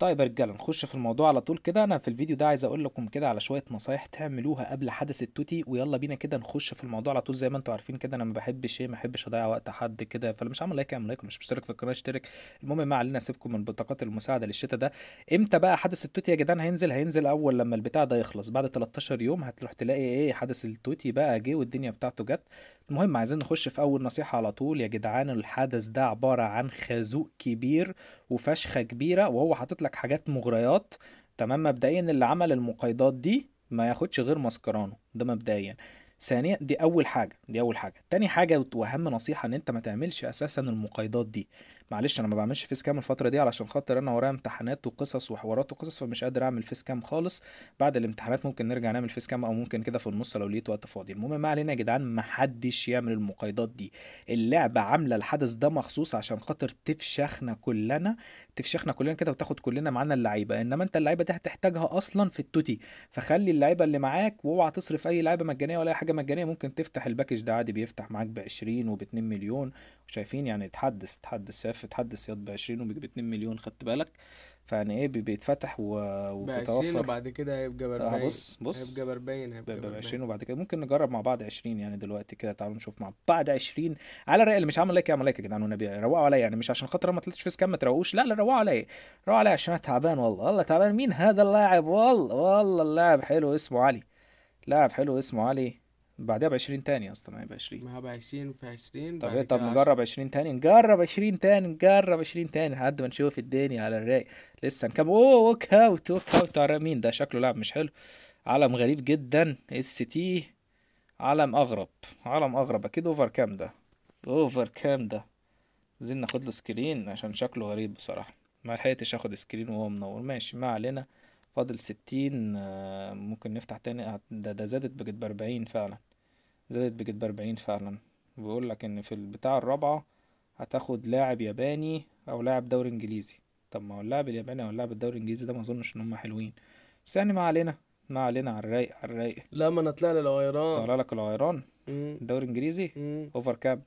طيب يا رجاله نخش في الموضوع على طول كده انا في الفيديو ده عايز اقول لكم كده على شويه نصايح تعملوها قبل حدث التوتي ويلا بينا كده نخش في الموضوع على طول زي ما انتم عارفين كده انا ما بحبش ايه ما بحبش اضيع وقت حد كده فلو مش عامل لايك اعمل لايك مش مشترك في القناه اشترك المهم ما علينا سيبكم من بطاقات المساعده للشتاء ده امتى بقى حدث التوتي يا جدعان هينزل هينزل اول لما البتاع ده يخلص بعد 13 يوم هتروح تلاقي ايه حدث التوتي بقى جه والدنيا بتاعته جت المهم عايزين نخش في اول نصيحه على طول يا جدعان الحدث ده عباره عن خازوق كبير وفشخه كبيره وهو حاطط لك حاجات مغريات تمام مبدئيا اللي عمل المقايضات دي ما ياخدش غير مسكرانه ده مبدئيا ثانيا دي اول حاجه دي اول حاجه تاني حاجه واهم نصيحه ان انت ما تعملش اساسا المقايضات دي معلش انا ما بعملش فيس كام الفتره دي علشان خاطر انا ورايا امتحانات وقصص وحوارات وقصص فمش قادر اعمل فيس كام خالص بعد الامتحانات ممكن نرجع نعمل فيس كام او ممكن كده في النص لو لقيت وقت فاضي المهم ما علينا يا جدعان محدش يعمل المقايضات دي اللعبه عامله الحدث ده مخصوص عشان خاطر تفشخنا كلنا تفشخنا كلنا كده وتاخد كلنا معانا اللعيبه انما انت اللعيبه دي هتحتاجها اصلا في التوتي فخلي اللعيبه اللي معاك واوعى تصرف اي لعيبه مجانيه ولا اي حاجه مجانيه ممكن تفتح الباكج ده عادي بيفتح معاك ب 20 وب 2 مليون شايفين يعني تحدث تحدث شايف تحدث ياض ب 20 وبيجيب 2 مليون خدت بالك فيعني ايه بيتفتح و... وبيتوفر ب وبعد كده هيبقى ب 40 آه، بص بص هيبقى ب 40 هيبقى ب 20 وبعد كده ممكن نجرب مع بعض 20 يعني دلوقتي كده تعالوا نشوف مع بعض 20 على الرايق اللي مش عامل لايك يا لايك يا جدعان والنبي روقوا عليا يعني مش عشان خاطر ما طلعتش فيس كام ما تروقوش لا لا روقوا عليا روقوا عليا عشان انا تعبان والله والله تعبان مين هذا اللاعب والله والله اللاعب حلو اسمه علي لاعب حلو اسمه علي بعدها ب 20 تاني اصلا ما هي ب 20 ما هو ب 20 في 20 طب إيه طب نجرب 20 تاني نجرب 20 تاني نجرب 20 تاني لحد ما نشوف الدنيا على الرايق لسه نكمل اوه ووك اوت ووك اوت على مين ده شكله لاعب مش حلو علم غريب جدا اس تي علم اغرب علم اغرب اكيد اوفر كام ده اوفر كام ده عايزين ناخد له سكرين عشان شكله غريب بصراحه ما لحقتش اخد سكرين وهو منور ماشي ما علينا فاضل ستين آه، ممكن نفتح تاني ده, ده زادت بقت بأربعين فعلا زادت بجد بأربعين فعلا بيقول لك ان في البتاع الرابعة هتاخد لاعب ياباني او لاعب دوري انجليزي طب ما هو اللاعب الياباني او اللاعب الدوري الانجليزي ده ما اظنش ان هم حلوين بس يعني ما علينا ما علينا على الرايق على الرايق لا ما انا طلع لي الغيران طلع لك الغيران الدوري الانجليزي اوفر كاب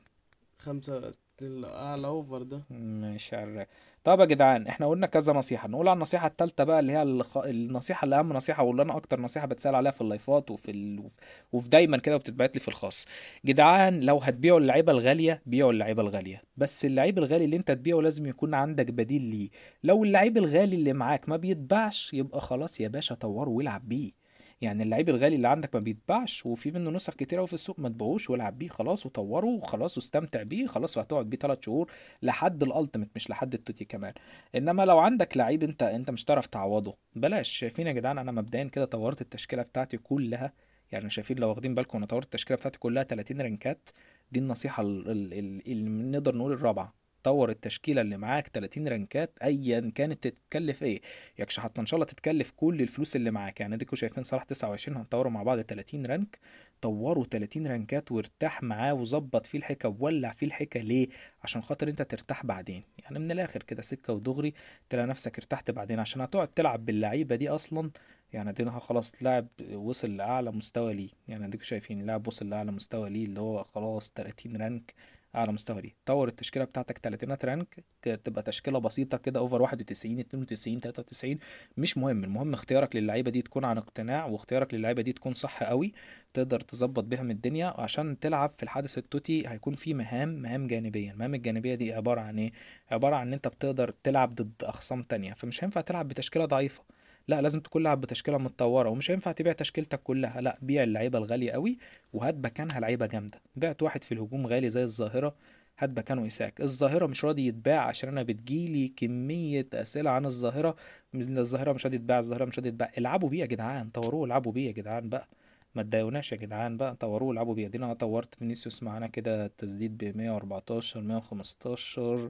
خمسة اعلى اوفر ده ماشي على الرايق طب يا جدعان احنا قلنا كذا نصيحه نقول على النصيحه الثالثه بقى اللي هي الخ... النصيحه اللي اهم نصيحه واللي انا اكتر نصيحه بتسال عليها في اللايفات وفي ال... وفي دايما كده وبتتبعت لي في الخاص جدعان لو هتبيعوا اللعيبه الغاليه بيعوا اللعيبه الغاليه بس اللعيب الغالي اللي انت تبيعه لازم يكون عندك بديل ليه لو اللعيب الغالي اللي معاك ما بيتباعش يبقى خلاص يا باشا طوره والعب بيه يعني اللعيب الغالي اللي عندك ما بيتباعش وفي منه نسخ كتير قوي في السوق ما تبيعوش والعب بيه خلاص وطوره وخلاص واستمتع بيه خلاص وهتقعد بيه ثلاث شهور لحد الالتيميت مش لحد التوتي كمان انما لو عندك لعيب انت انت مش هتعرف تعوضه بلاش شايفين يا جدعان انا مبدئيا كده طورت التشكيله بتاعتي كلها يعني شايفين لو واخدين بالكم انا طورت التشكيله بتاعتي كلها 30 رنكات دي النصيحه اللي نقدر نقول الرابعه تطور التشكيله اللي معاك 30 رنكات ايا كانت تتكلف ايه حتى ان شاء الله تتكلف كل الفلوس اللي معاك يعني اديكوا شايفين صلاح 29 هنطوره مع بعض 30 رنك طوروا 30 رنكات وارتاح معاه وظبط فيه الحكه وولع فيه الحكه ليه عشان خاطر انت ترتاح بعدين يعني من الاخر كده سكه ودغري تلاقي نفسك ارتحت بعدين عشان هتقعد تلعب باللعيبه دي اصلا يعني ادينها خلاص لاعب وصل لاعلى مستوى ليه يعني اديكوا شايفين لاعب وصل لاعلى مستوى ليه اللي هو خلاص 30 رنك على مستوى دي طور التشكيله بتاعتك 30 رانك تبقى تشكيله بسيطه كده اوفر 91 92 93 مش مهم المهم اختيارك للعيبه دي تكون عن اقتناع واختيارك للعيبه دي تكون صح قوي تقدر تظبط بيها من الدنيا عشان تلعب في الحدث التوتي هيكون في مهام مهام جانبيه المهام الجانبيه دي عباره عن ايه عباره عن ان انت بتقدر تلعب ضد اخصام تانية فمش هينفع تلعب بتشكيله ضعيفه لا لازم تكون لاعب بتشكيله متطوره ومش هينفع تبيع تشكيلتك كلها لا بيع اللعيبه الغاليه قوي وهات مكانها لعيبه جامده بعت واحد في الهجوم غالي زي الظاهره هات مكانه إساك الظاهرة مش راضي يتباع عشان أنا بتجيلي كمية أسئلة عن الظاهرة الظاهرة مش راضي يتباع الظاهرة مش راضي يتباع العبوا بيه يا جدعان طوروه العبوا بيه يا جدعان بقى ما تضايقوناش يا جدعان بقى طوروه العبوا بيه دينا طورت فينيسيوس معانا كده التسديد ب 114 115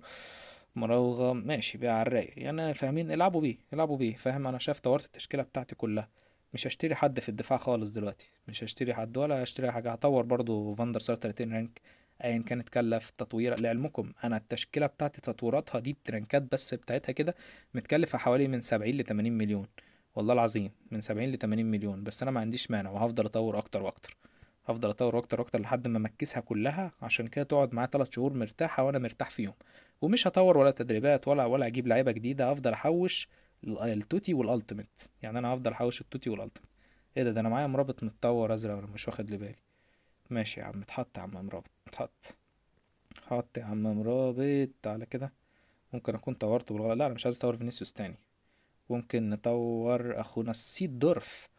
مراوغه ماشي بقى على الرايق يعني فاهمين العبوا بيه العبوا بيه فاهم انا شايف طورت التشكيله بتاعتي كلها مش هشتري حد في الدفاع خالص دلوقتي مش هشتري حد ولا هشتري حاجه هطور برضو فاندر سار 30 رانك ايا كان اتكلف تطوير لعلمكم انا التشكيله بتاعتي تطويراتها دي الترنكات بس بتاعتها كده متكلفه حوالي من 70 ل 80 مليون والله العظيم من 70 ل 80 مليون بس انا ما عنديش مانع وهفضل اطور اكتر واكتر هفضل اطور اكتر واكتر لحد ما امكسها كلها عشان كده تقعد معايا 3 شهور مرتاحه وانا مرتاح فيهم ومش هطور ولا تدريبات ولا ولا اجيب لعيبه جديده هفضل يعني احوش التوتي والالتيميت يعني انا هفضل احوش التوتي والالتيميت ايه ده ده انا معايا مرابط متطور ازرق وانا مش واخد لي بالي ماشي يا عم اتحط يا عم مرابط اتحط حط يا عم مرابط على كده ممكن اكون طورته بالغلط لا انا مش عايز اطور فينيسيوس تاني ممكن نطور اخونا سيدورف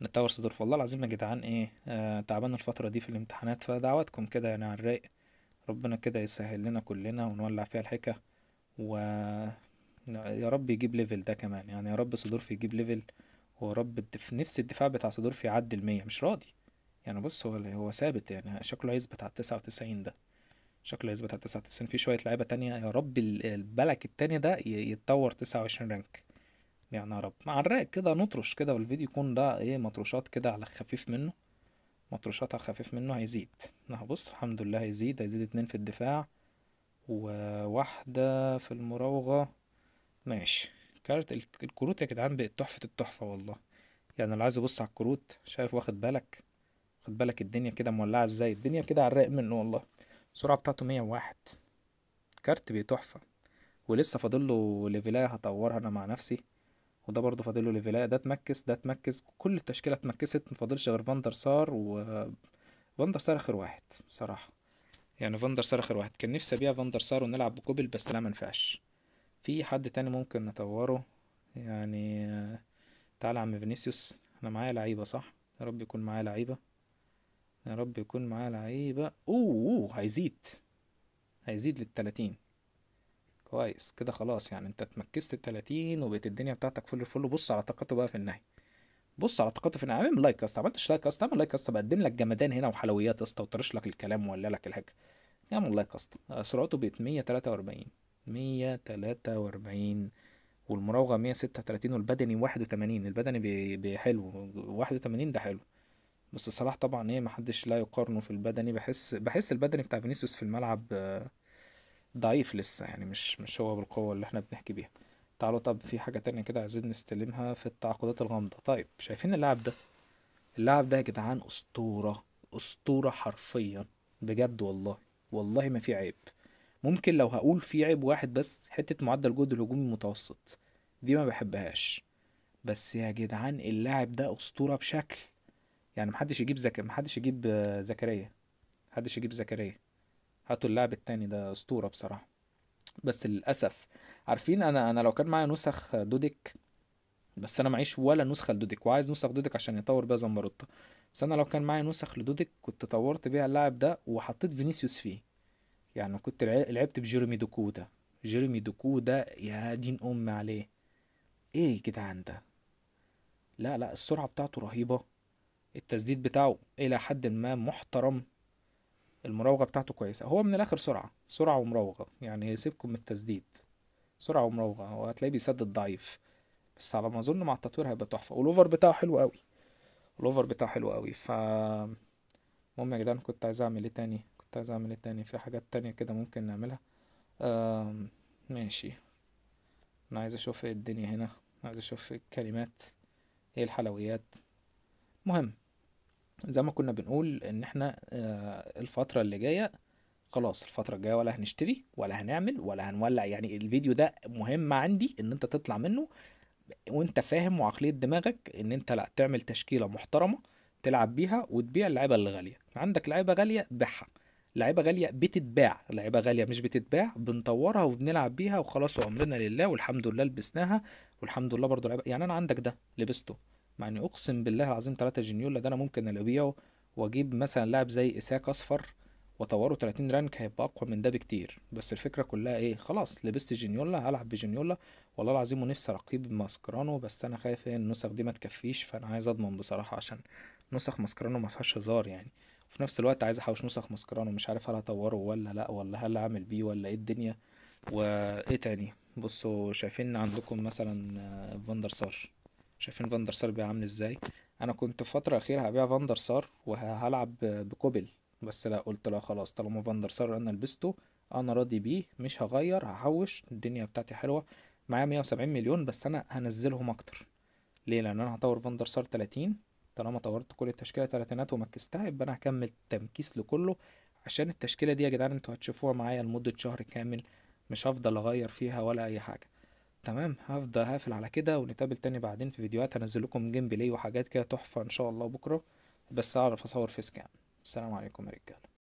نطور سيدورف والله العظيم يا جدعان ايه آه تعبان الفتره دي في الامتحانات فدعواتكم كده يعني على الرايق ربنا كده يسهل لنا كلنا ونولع فيها الحكة و يا رب يجيب ليفل ده كمان يعني يا رب صدورفي يجيب ليفل ويا رب في نفس الدفاع بتاع صدورفي يعدي المية مش راضي يعني بص هو هو ثابت يعني شكله هيثبت على التسعة وتسعين ده شكله هيثبت على التسعة وتسعين في شوية لعيبة تانية يا رب البلك التاني ده يتطور تسعة وعشرين رانك يعني يا رب مع الرايق كده نطرش كده والفيديو يكون ده ايه مطروشات كده على خفيف منه مطروشاتها خفيف منه هيزيد انا نعم، هبص الحمد لله هيزيد هيزيد اتنين في الدفاع وواحدة في المراوغة ماشي كارت الكروت يا جدعان بقت تحفة التحفة والله يعني اللي عايز يبص على الكروت شايف واخد بالك واخد بالك الدنيا كده مولعة ازاي الدنيا كده على منه والله السرعة بتاعته مية وواحد كارت بيه تحفة ولسه فاضله ليفلاية هطورها انا مع نفسي وده برضه له ليفلات ده اتمكس ده اتمكس كل التشكيله اتمكست مفاضلش غير فاندر سار و فاندر سار اخر واحد بصراحه يعني فاندر سار اخر واحد كان نفسي ابيع فاندر سار ونلعب بكوبل بس لا منفعش في حد تاني ممكن نطوره يعني تعالى يا عم فينيسيوس انا معايا لعيبه صح يا رب يكون معايا لعيبه يا رب يكون معايا لعيبه اوه, أوه هيزيد هيزيد للتلاتين كويس كده خلاص يعني انت اتمركزت التلاتين وبقت الدنيا بتاعتك فل الفل بص على طاقته بقى في النهاية بص على طاقته في النهاية اعمل لايك يا اسطى عملتش لايك يا اسطى اعمل لايك يا اسطى بقدم لك جمدان هنا وحلويات يا اسطى وطرش لك الكلام ولا لك الحاجة اعمل لايك يا اسطى آه، سرعته بقت مية تلاتة واربعين مية تلاتة واربعين والمراوغة مية ستة وتلاتين والبدني واحد وتمانين البدني حلو واحد وتمانين ده حلو بس صلاح طبعا ايه محدش لا يقارنه في البدني بحس بحس البدني بتاع فينيسيوس في الملعب آه ضعيف لسه يعني مش مش هو بالقوة اللي احنا بنحكي بيها تعالوا طب في حاجة تانية كده عايزين نستلمها في التعاقدات الغامضة طيب شايفين اللاعب ده اللاعب ده يا جدعان أسطورة أسطورة حرفيا بجد والله والله ما في عيب ممكن لو هقول في عيب واحد بس حتة معدل جهد الهجومي المتوسط دي ما بحبهاش بس يا جدعان اللاعب ده أسطورة بشكل يعني محدش يجيب زك... محدش يجيب آه، زكريا محدش يجيب زكريا هاتوا اللاعب التاني ده اسطوره بصراحه بس للاسف عارفين انا انا لو كان معايا نسخ دودك بس انا معيش ولا نسخه لدودك وعايز نسخ دودك عشان يطور بيها زمبروتا بس انا لو كان معايا نسخ لدودك كنت طورت بيها اللاعب ده وحطيت فينيسيوس فيه يعني كنت لعبت بجيرمي دوكو ده جيرمي دوكو ده يا دين ام عليه ايه يا جدعان ده لا لا السرعه بتاعته رهيبه التسديد بتاعه الى حد ما محترم المراوغه بتاعته كويسه هو من الاخر سرعه سرعه ومراوغه يعني سيبكم من التسديد سرعه ومراوغه هو هتلاقيه بيسدد ضعيف بس على ما اظن مع التطوير هيبقى تحفه والاوفر بتاعه حلو قوي الاوفر بتاعه حلو قوي ف المهم يا جدعان كنت عايز اعمل ايه تاني كنت عايز اعمل ايه تاني في حاجات تانية كده ممكن نعملها آم... ماشي انا عايز اشوف ايه الدنيا هنا عايز اشوف إيه الكلمات ايه الحلويات مهم زي ما كنا بنقول ان احنا آه، الفترة اللي جاية خلاص الفترة الجاية ولا هنشتري ولا هنعمل ولا هنولع يعني الفيديو ده مهم عندي ان انت تطلع منه وانت فاهم وعقلية دماغك ان انت لا تعمل تشكيلة محترمة تلعب بيها وتبيع اللعيبة اللي غالية عندك لعيبة غالية بيعها لعيبه غاليه بتتباع لعيبه غاليه مش بتتباع بنطورها وبنلعب بيها وخلاص وعمرنا لله والحمد لله لبسناها والحمد لله برضو لعيبه يعني انا عندك ده لبسته مع اني اقسم بالله العظيم 3 جنيولا ده انا ممكن ابيعه واجيب مثلا لاعب زي اساك اصفر واطوره 30 رانك هيبقى اقوى من ده بكتير بس الفكره كلها ايه خلاص لبست جنيولا هلعب بجنيولا والله العظيم ونفسي رقيب ماسكرانو بس انا خايف ايه النسخ دي ما تكفيش فانا عايز اضمن بصراحه عشان نسخ ماسكرانو ما فيهاش هزار يعني وفي نفس الوقت عايز احوش نسخ ماسكرانو مش عارف هل هطوره ولا لا ولا هل اعمل بيه ولا ايه الدنيا وايه تاني بصوا شايفين عندكم مثلا فاندر سار شايفين فاندر سار عامل ازاي انا كنت فتره اخيره هبيع فاندر سار وهلعب بكوبل بس لا قلت لا خلاص طالما فاندر سار انا لبسته انا راضي بيه مش هغير هحوش الدنيا بتاعتي حلوه معايا 170 مليون بس انا هنزلهم اكتر ليه لان انا هطور فاندر سار 30 طالما طورت كل التشكيله تلاتينات ومكستها يبقى انا هكمل تمكيس لكله عشان التشكيله دي يا جدعان انتوا هتشوفوها معايا لمده شهر كامل مش هفضل اغير فيها ولا اي حاجه تمام هفضل هقفل على كده ونتقابل تاني بعدين في فيديوهات هنزل لكم جيم بلاي وحاجات كده تحفه ان شاء الله بكره بس اعرف اصور فيس كام السلام عليكم يا رجاله